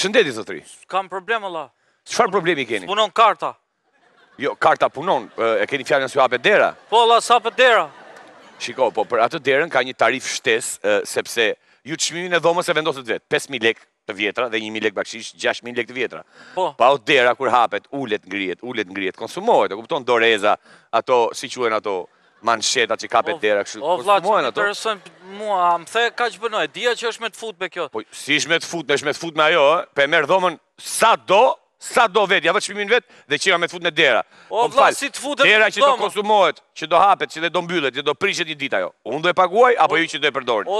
përshëndetit, thotri. Kam problem, Allah. Qëfar problemi keni? Punon karta. Jo, karta punon. E keni fjallën së apet dera? Po, Allah, së apet dera. Shiko, po, për atë derën ka një tarif shtes, sepse ju të shmimin e dhomës e vendosët vetë. 5.000 lek të vjetra dhe 1.000 lek bakshish, 6.000 lek të vjetra. Po. Pa o dera kur hapet, ullet ngrijet, ullet ngrijet, konsumohet, e kupton doreza, ato, si quen ato, manshetat që kapet dera, konsumohen ato mua më the ka që bënoj, dhja që është me të fut me kjo. Po, si është me të fut, me është me të fut me ajo, eh? për e merë dhomën sa do, sa do vetë, ja vëtë shpimin vetë dhe që ka me të fut me dera. O, po, vla, si të fut e dhomën. Dera që do konsumohet, që do hapet, që do mbyllet, që do prishet një dit ajo. Unë do e paguaj, apo ju që do e përdorin.